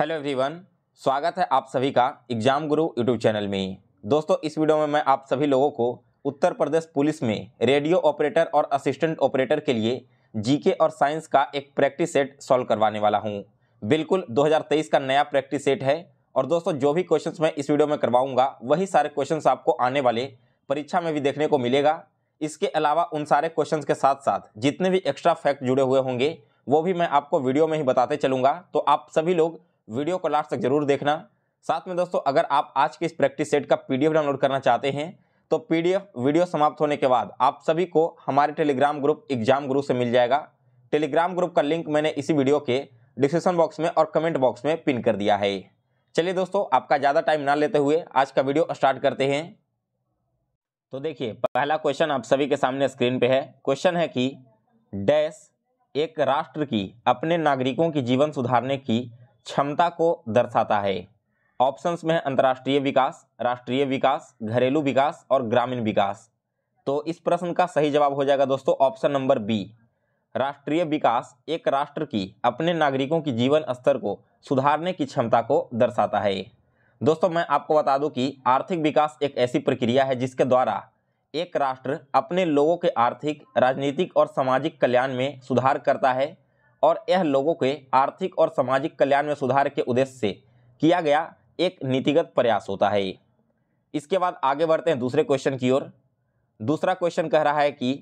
hello everyone स्वागत है आप सभी का एग्जाम गुरु यूट्यूब चैनल में दोस्तों इस वीडियो में मैं आप सभी लोगों को उत्तर प्रदेश पुलिस में रेडियो ऑपरेटर और असिस्टेंट ऑपरेटर के लिए जीके और साइंस का एक प्रैक्टिस सेट सॉल्व करवाने वाला हूं बिल्कुल 2023 का नया प्रैक्टिस सेट है और दोस्तों जो भी क्वेश्चन मैं इस वीडियो में करवाऊँगा वही सारे क्वेश्चन आपको आने वाले परीक्षा में भी देखने को मिलेगा इसके अलावा उन सारे क्वेश्चन के साथ साथ जितने भी एक्स्ट्रा फैक्ट जुड़े हुए होंगे वो भी मैं आपको वीडियो में ही बताते चलूँगा तो आप सभी लोग वीडियो को लास्ट तक जरूर देखना साथ में दोस्तों अगर आप आज के इस प्रैक्टिस सेट का पीडीएफ डाउनलोड करना चाहते हैं तो पीडीएफ वीडियो समाप्त होने के बाद आप सभी को हमारे टेलीग्राम ग्रुप एग्जाम गुरु से मिल जाएगा टेलीग्राम ग्रुप का लिंक मैंने इसी वीडियो के डिस्क्रिप्शन बॉक्स में और कमेंट बॉक्स में पिन कर दिया है चलिए दोस्तों आपका ज़्यादा टाइम ना लेते हुए आज का वीडियो स्टार्ट करते हैं तो देखिए पहला क्वेश्चन आप सभी के सामने स्क्रीन पे है क्वेश्चन है कि डैश एक राष्ट्र की अपने नागरिकों की जीवन सुधारने की क्षमता को दर्शाता है ऑप्शंस में है अंतर्राष्ट्रीय विकास राष्ट्रीय विकास घरेलू विकास और ग्रामीण विकास तो इस प्रश्न का सही जवाब हो जाएगा दोस्तों ऑप्शन नंबर बी राष्ट्रीय विकास एक राष्ट्र की अपने नागरिकों की जीवन स्तर को सुधारने की क्षमता को दर्शाता है दोस्तों मैं आपको बता दूं कि आर्थिक विकास एक ऐसी प्रक्रिया है जिसके द्वारा एक राष्ट्र अपने लोगों के आर्थिक राजनीतिक और सामाजिक कल्याण में सुधार करता है और यह लोगों के आर्थिक और सामाजिक कल्याण में सुधार के उद्देश्य से किया गया एक नीतिगत प्रयास होता है इसके बाद आगे बढ़ते हैं दूसरे क्वेश्चन की ओर दूसरा क्वेश्चन कह रहा है कि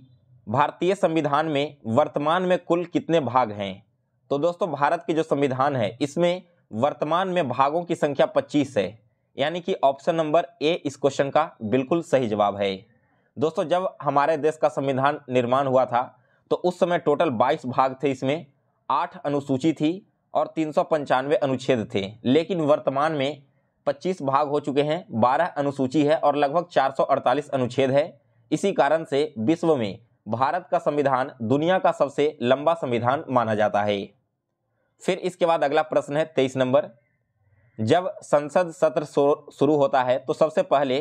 भारतीय संविधान में वर्तमान में कुल कितने भाग हैं तो दोस्तों भारत के जो संविधान है इसमें वर्तमान में भागों की संख्या पच्चीस है यानी कि ऑप्शन नंबर ए इस क्वेश्चन का बिल्कुल सही जवाब है दोस्तों जब हमारे देश का संविधान निर्माण हुआ था तो उस समय टोटल 22 भाग थे इसमें आठ अनुसूची थी और तीन सौ पंचानवे अनुच्छेद थे लेकिन वर्तमान में पच्चीस भाग हो चुके हैं बारह अनुसूची है और लगभग चार सौ अड़तालीस अनुच्छेद है इसी कारण से विश्व में भारत का संविधान दुनिया का सबसे लंबा संविधान माना जाता है फिर इसके बाद अगला प्रश्न है तेईस नंबर जब संसद सत्र शुरू होता है तो सबसे पहले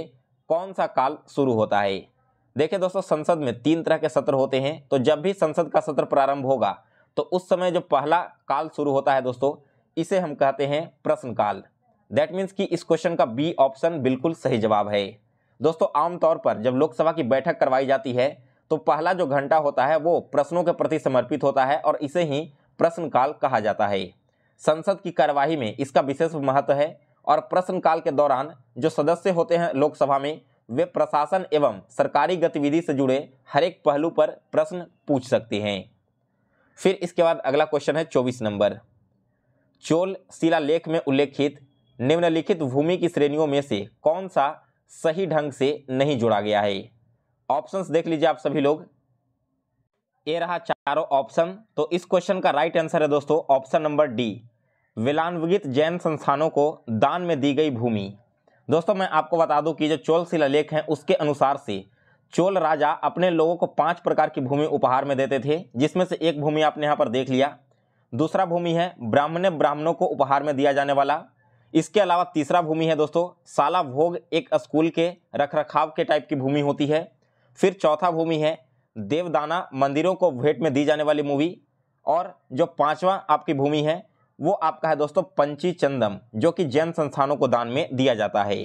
कौन सा काल शुरू होता है देखिए दोस्तों संसद में तीन तरह के सत्र होते हैं तो जब भी संसद का सत्र प्रारंभ होगा तो उस समय जो पहला काल शुरू होता है दोस्तों इसे हम कहते हैं प्रश्न काल दैट मीन्स कि इस क्वेश्चन का बी ऑप्शन बिल्कुल सही जवाब है दोस्तों आमतौर पर जब लोकसभा की बैठक करवाई जाती है तो पहला जो घंटा होता है वो प्रश्नों के प्रति समर्पित होता है और इसे ही प्रश्नकाल कहा जाता है संसद की कार्यवाही में इसका विशेष महत्व है और प्रश्नकाल के दौरान जो सदस्य होते हैं लोकसभा में वे प्रशासन एवं सरकारी गतिविधि से जुड़े हरेक पहलू पर प्रश्न पूछ सकते हैं फिर इसके बाद अगला क्वेश्चन है चौबीस नंबर चोल शिला लेख में उल्लेखित निम्नलिखित भूमि की श्रेणियों में से कौन सा सही ढंग से नहीं जोड़ा गया है ऑप्शंस देख लीजिए आप सभी लोग ये रहा चारों ऑप्शन तो इस क्वेश्चन का राइट आंसर है दोस्तों ऑप्शन नंबर डी विलान्वित जैन संस्थानों को दान में दी गई भूमि दोस्तों मैं आपको बता दूं कि जो चोल शिला लेख हैं उसके अनुसार से चोल राजा अपने लोगों को पांच प्रकार की भूमि उपहार में देते थे जिसमें से एक भूमि आपने यहाँ पर देख लिया दूसरा भूमि है ब्राह्मण ब्राह्मणों को उपहार में दिया जाने वाला इसके अलावा तीसरा भूमि है दोस्तों साला भोग एक स्कूल के रख रखाव के टाइप की भूमि होती है फिर चौथा भूमि है देवदाना मंदिरों को भेंट में दी जाने वाली मूवी और जो पाँचवा आपकी भूमि है वो आपका है दोस्तों पंची चंदम जो कि जैन संस्थानों को दान में दिया जाता है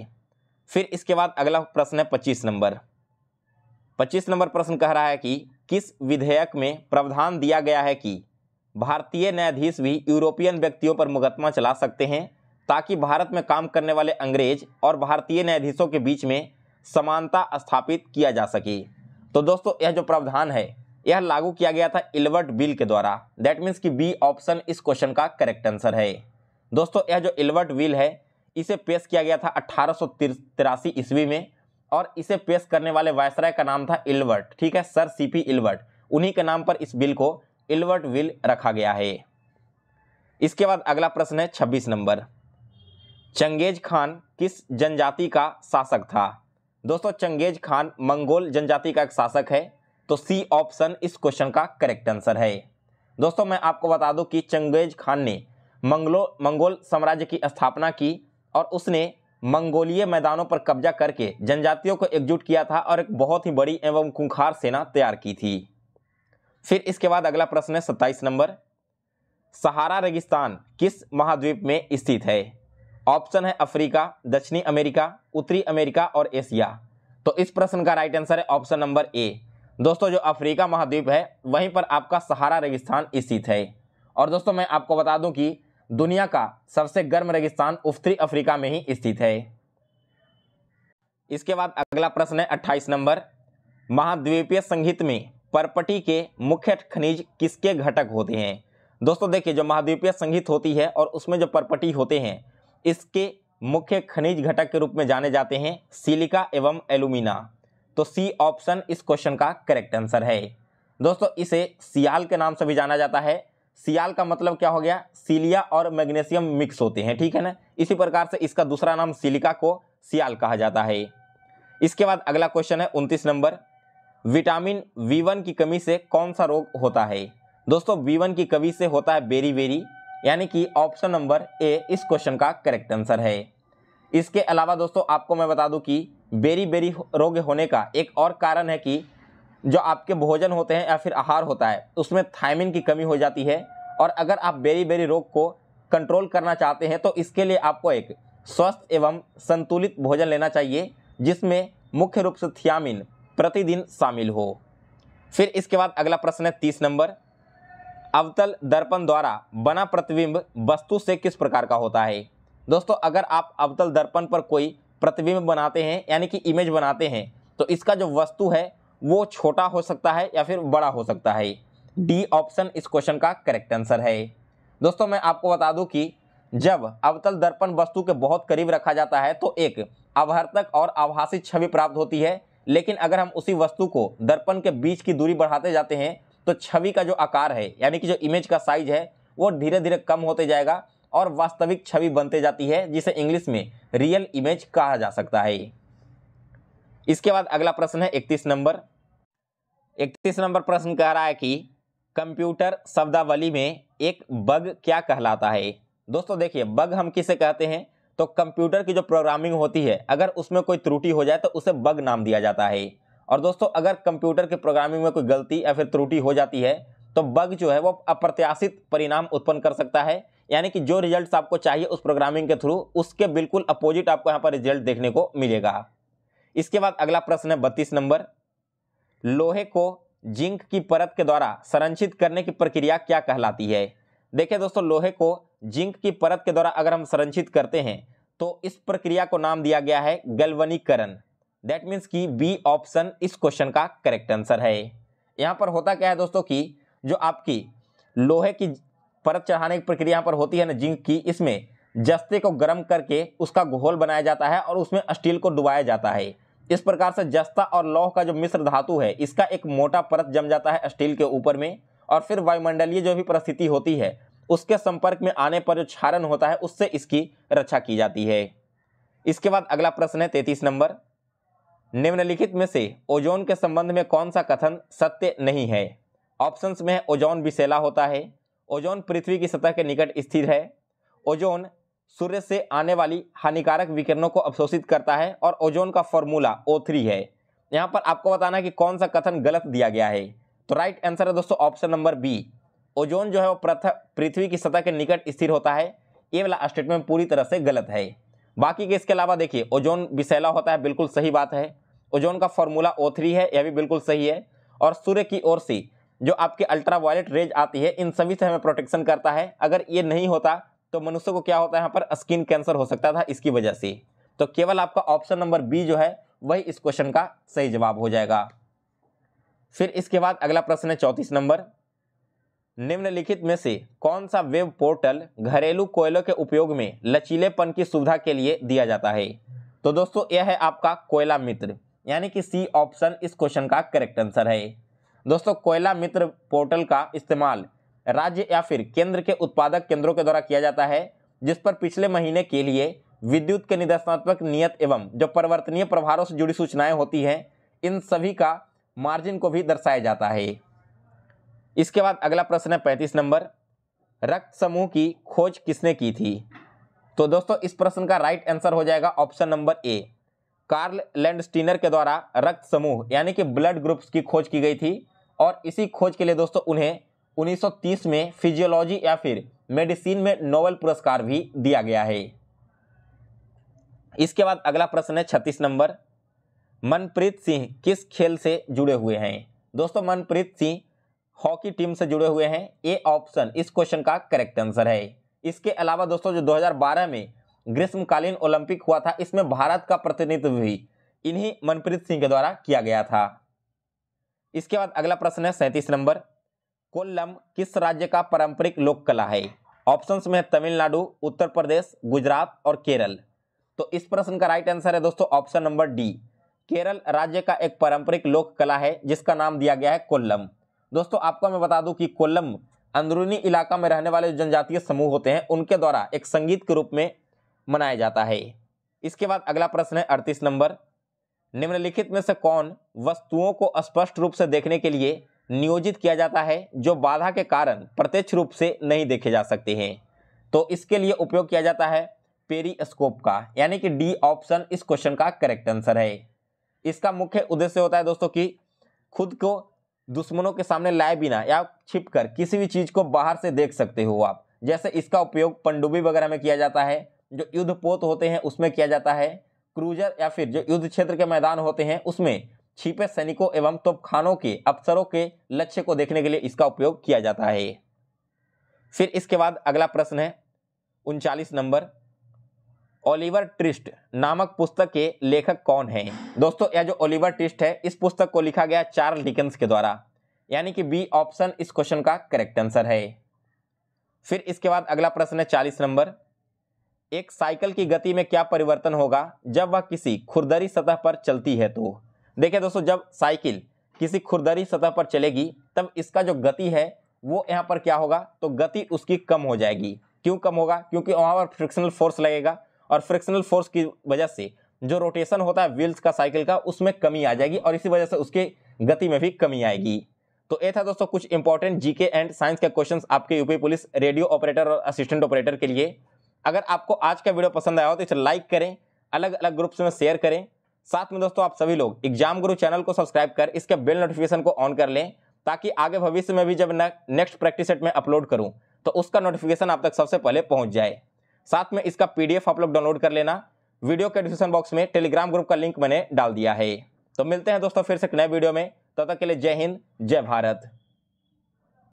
फिर इसके बाद अगला प्रश्न है पच्चीस नंबर पच्चीस नंबर प्रश्न कह रहा है कि किस विधेयक में प्रावधान दिया गया है कि भारतीय न्यायाधीश भी यूरोपियन व्यक्तियों पर मुकदमा चला सकते हैं ताकि भारत में काम करने वाले अंग्रेज और भारतीय न्यायाधीशों के बीच में समानता स्थापित किया जा सके तो दोस्तों यह जो प्रावधान है यह लागू किया गया था इलवर्ट बिल के द्वारा दैट मीन्स कि बी ऑप्शन इस क्वेश्चन का करेक्ट आंसर है दोस्तों यह जो इलवर्ट बिल है इसे पेश किया गया था अट्ठारह ईस्वी में और इसे पेश करने वाले वायसराय का नाम था इल्वर्ट ठीक है सर सी पी इल्वर्ट उन्हीं के नाम पर इस बिल को इल्वर्ट बिल रखा गया है इसके बाद अगला प्रश्न है छब्बीस नंबर चंगेज खान किस जनजाति का शासक था दोस्तों चंगेज खान मंगोल जनजाति का एक शासक है तो सी ऑप्शन इस क्वेश्चन का करेक्ट आंसर है दोस्तों मैं आपको बता दूं कि चंगेज खान ने मंगलो मंगोल साम्राज्य की स्थापना की और उसने मंगोलीय मैदानों पर कब्जा करके जनजातियों को एकजुट किया था और एक बहुत ही बड़ी एवं कुंखार सेना तैयार की थी फिर इसके बाद अगला प्रश्न है सत्ताईस नंबर सहारा रेगिस्तान किस महाद्वीप में स्थित है ऑप्शन है अफ्रीका दक्षिणी अमेरिका उत्तरी अमेरिका और एशिया तो इस प्रश्न का राइट आंसर है ऑप्शन नंबर ए दोस्तों जो अफ्रीका महाद्वीप है वहीं पर आपका सहारा रेगिस्तान स्थित है और दोस्तों मैं आपको बता दूं कि दुनिया का सबसे गर्म रेगिस्तान उत्तरी अफ्रीका में ही स्थित है इसके बाद अगला प्रश्न है अट्ठाईस नंबर महाद्वीपीय संगीत में परपटी के मुख्य खनिज किसके घटक होते हैं दोस्तों देखिए जो महाद्वीपीय संगीत होती है और उसमें जो परपटी होते हैं इसके मुख्य खनिज घटक के रूप में जाने जाते हैं सिलिका एवं एलुमिना तो सी ऑप्शन इस क्वेश्चन का करेक्ट आंसर है दोस्तों इसे सियाल के नाम से भी जाना जाता है सियाल का मतलब क्या हो गया सीलिया और मैग्नेशियम मिक्स होते हैं ठीक है ना इसी प्रकार से इसका दूसरा नाम सिलिका को सियाल कहा जाता है इसके बाद अगला क्वेश्चन है उनतीस नंबर विटामिन वी की कमी से कौन सा रोग होता है दोस्तों वी की कमी से होता है बेरी बेरी यानी कि ऑप्शन नंबर ए इस क्वेश्चन का करेक्ट आंसर है इसके अलावा दोस्तों आपको मैं बता दूं कि बेरी बेरी रोग होने का एक और कारण है कि जो आपके भोजन होते हैं या फिर आहार होता है उसमें थायमिन की कमी हो जाती है और अगर आप बेरी बेरी रोग को कंट्रोल करना चाहते हैं तो इसके लिए आपको एक स्वस्थ एवं संतुलित भोजन लेना चाहिए जिसमें मुख्य रूप से थियामिन प्रतिदिन शामिल हो फिर इसके बाद अगला प्रश्न है तीस नंबर अवतल दर्पण द्वारा बना प्रतिबिंब वस्तु से किस प्रकार का होता है दोस्तों अगर आप अवतल दर्पण पर कोई प्रतिबिंब बनाते हैं यानी कि इमेज बनाते हैं तो इसका जो वस्तु है वो छोटा हो सकता है या फिर बड़ा हो सकता है डी ऑप्शन इस क्वेश्चन का करेक्ट आंसर है दोस्तों मैं आपको बता दूं कि जब अवतल दर्पण वस्तु के बहुत करीब रखा जाता है तो एक अवहर्तक और आभासी छवि प्राप्त होती है लेकिन अगर हम उसी वस्तु को दर्पण के बीच की दूरी बढ़ाते जाते हैं तो छवि का जो आकार है यानी कि जो इमेज का साइज है वो धीरे धीरे कम होते जाएगा और वास्तविक छवि बनते जाती है जिसे इंग्लिश में रियल इमेज कहा जा सकता है इसके बाद अगला प्रश्न है इकतीस नंबर इकतीस नंबर प्रश्न कह रहा है कि कंप्यूटर शब्दावली में एक बग क्या कहलाता है दोस्तों देखिए बग हम किसे कहते हैं तो कंप्यूटर की जो प्रोग्रामिंग होती है अगर उसमें कोई त्रुटि हो जाए तो उसे बग नाम दिया जाता है और दोस्तों अगर कंप्यूटर की प्रोग्रामिंग में कोई गलती या फिर त्रुटि हो जाती है तो बग जो है वो अप्रत्याशित परिणाम उत्पन्न कर सकता है यानी कि जो रिजल्ट आपको चाहिए उस प्रोग्रामिंग के थ्रू उसके बिल्कुल अपोजिट आपको यहाँ पर रिजल्ट देखने को मिलेगा इसके बाद अगला प्रश्न है बत्तीस नंबर लोहे को जिंक की परत के द्वारा संरक्षित करने की प्रक्रिया क्या कहलाती है देखिए दोस्तों लोहे को जिंक की परत के द्वारा अगर हम संरक्षित करते हैं तो इस प्रक्रिया को नाम दिया गया है गलवनीकरण दैट मीन्स कि बी ऑप्शन इस क्वेश्चन का करेक्ट आंसर है यहाँ पर होता क्या है दोस्तों कि जो आपकी लोहे की परत चढ़ाने की प्रक्रिया यहाँ पर होती है ना जिंक की इसमें जस्ते को गर्म करके उसका घोल बनाया जाता है और उसमें स्टील को डुबाया जाता है इस प्रकार से जस्ता और लौह का जो मिश्र धातु है इसका एक मोटा परत जम जाता है स्टील के ऊपर में और फिर वायुमंडलीय जो भी परिस्थिति होती है उसके संपर्क में आने पर जो क्षारण होता है उससे इसकी रक्षा की जाती है इसके बाद अगला प्रश्न है तैतीस नंबर निम्नलिखित में से ओजोन के संबंध में कौन सा कथन सत्य नहीं है ऑप्शंस में ओजोन विशेला होता है ओजोन पृथ्वी की सतह के निकट स्थित है ओजोन सूर्य से आने वाली हानिकारक विकिरणों को अवशोषित करता है और ओजोन का फॉर्मूला ओ थ्री है यहाँ पर आपको बताना है कि कौन सा कथन गलत दिया गया है तो राइट आंसर है दोस्तों ऑप्शन नंबर बी ओजोन जो है वो पृथ्वी की सतह के निकट स्थिर होता है ये वाला स्टेटमेंट पूरी तरह से गलत है बाकी के इसके अलावा देखिए ओजोन विशैला होता है बिल्कुल सही बात है ओजोन का फॉर्मूला ओ थ्री है यह भी बिल्कुल सही है और सूर्य की ओर से जो आपके अल्ट्रा रेज आती है इन सभी से हमें प्रोटेक्शन करता है अगर ये नहीं होता तो मनुष्य को क्या होता है यहाँ पर स्किन कैंसर हो सकता था इसकी वजह से तो केवल आपका ऑप्शन नंबर बी जो है वही इस क्वेश्चन का सही जवाब हो जाएगा फिर इसके बाद अगला प्रश्न है चौंतीस नंबर निम्नलिखित में से कौन सा वेब पोर्टल घरेलू कोयलों के उपयोग में लचीलेपन की सुविधा के लिए दिया जाता है तो दोस्तों यह है आपका कोयला मित्र यानी कि सी ऑप्शन इस क्वेश्चन का करेक्ट आंसर है दोस्तों कोयला मित्र पोर्टल का इस्तेमाल राज्य या फिर केंद्र के उत्पादक केंद्रों के द्वारा किया जाता है जिस पर पिछले महीने के लिए विद्युत के निदर्शनात्मक नियत एवं जो परिवर्तनीय प्रभारों से जुड़ी सूचनाएं होती हैं इन सभी का मार्जिन को भी दर्शाया जाता है इसके बाद अगला प्रश्न है पैंतीस नंबर रक्त समूह की खोज किसने की थी तो दोस्तों इस प्रश्न का राइट आंसर हो जाएगा option number A Karl Landsteiner के द्वारा रक्त समूह यानी कि ब्लड ग्रुप्स की खोज की गई थी और इसी खोज के लिए दोस्तों उन्हें 1930 में फिजियोलॉजी या फिर मेडिसिन में नोबेल पुरस्कार भी दिया गया है इसके बाद अगला प्रश्न है छत्तीस नंबर मनप्रीत सिंह किस खेल से जुड़े हुए हैं दोस्तों मनप्रीत सिंह हॉकी टीम से जुड़े हुए हैं ए ऑप्शन इस क्वेश्चन का करेक्ट आंसर है इसके अलावा दोस्तों जो 2012 में ग्रीष्मकालीन ओलंपिक हुआ था इसमें भारत का प्रतिनिधित्व भी इन्हीं मनप्रीत सिंह के द्वारा किया गया था इसके बाद अगला प्रश्न है सैंतीस नंबर कोल्लम किस राज्य का पारंपरिक लोक कला है ऑप्शंस में है तमिलनाडु उत्तर प्रदेश गुजरात और केरल तो इस प्रश्न का राइट आंसर है दोस्तों ऑप्शन नंबर डी केरल राज्य का एक पारंपरिक लोक कला है जिसका नाम दिया गया है कोल्लम दोस्तों आपको मैं बता दूं कि कोल्लम अंदरूनी इलाका में रहने वाले जनजातीय समूह होते हैं उनके द्वारा एक संगीत के रूप में मनाया जाता है इसके बाद अगला प्रश्न है अड़तीस नंबर निम्नलिखित में से कौन वस्तुओं को स्पष्ट रूप से देखने के लिए नियोजित किया जाता है जो बाधा के कारण प्रत्यक्ष रूप से नहीं देखे जा सकते हैं तो इसके लिए उपयोग किया जाता है पेरीस्कोप का यानी कि डी ऑप्शन इस क्वेश्चन का करेक्ट आंसर है इसका मुख्य उद्देश्य होता है दोस्तों कि खुद को दुश्मनों के सामने लाए बिना या छिप कर किसी भी चीज़ को बाहर से देख सकते हो आप जैसे इसका उपयोग पंडुबी वगैरह में किया जाता है जो युद्ध पोत होते हैं उसमें किया जाता है क्रूजर या फिर जो युद्ध क्षेत्र के मैदान होते हैं उसमें छिपे सैनिकों एवं तोपखानों के अफसरों के लक्ष्य को देखने के लिए इसका उपयोग किया जाता है फिर इसके बाद अगला प्रश्न है उनचालीस नंबर ओलिवर ट्रिस्ट नामक पुस्तक के लेखक कौन हैं दोस्तों यह जो ओलिवर ट्रिस्ट है इस पुस्तक को लिखा गया चार्ल डिकन्स के द्वारा यानी कि बी ऑप्शन इस क्वेश्चन का करेक्ट आंसर है फिर इसके बाद अगला प्रश्न है चालीस नंबर एक साइकिल की गति में क्या परिवर्तन होगा जब वह किसी खुरदरी सतह पर चलती है तो देखिए दोस्तों जब साइकिल किसी खुरदरी सतह पर चलेगी तब इसका जो गति है वो यहाँ पर क्या होगा तो गति उसकी कम हो जाएगी क्यों कम होगा क्योंकि वहाँ पर फ्रिक्शनल फोर्स लगेगा और फ्रिक्शनल फोर्स की वजह से जो रोटेशन होता है व्हील्स का साइकिल का उसमें कमी आ जाएगी और इसी वजह से उसके गति में भी कमी आएगी तो ये था दोस्तों कुछ इंपॉर्टेंट जीके एंड साइंस के क्वेश्चन आपके यूपी पुलिस रेडियो ऑपरेटर और असिस्टेंट ऑपरेटर के लिए अगर आपको आज का वीडियो पसंद आया हो तो इसे लाइक करें अलग अलग ग्रुप्स में शेयर करें साथ में दोस्तों आप सभी लोग एग्जाम गुरु चैनल को सब्सक्राइब कर इसके बेल नोटिफिकेशन को ऑन कर लें ताकि आगे भविष्य में भी जब नेक्स्ट प्रैक्टिस सेट में अपलोड करूं तो उसका नोटिफिकेशन आप तक सबसे पहले पहुंच जाए साथ में इसका पीडीएफ आप लोग डाउनलोड कर लेना वीडियो के डिस्क्रिप्शन बॉक्स में टेलीग्राम ग्रुप का लिंक मैंने डाल दिया है तो मिलते हैं दोस्तों फिर से एक नए वीडियो में तब तो तक के लिए जय हिंद जय भारत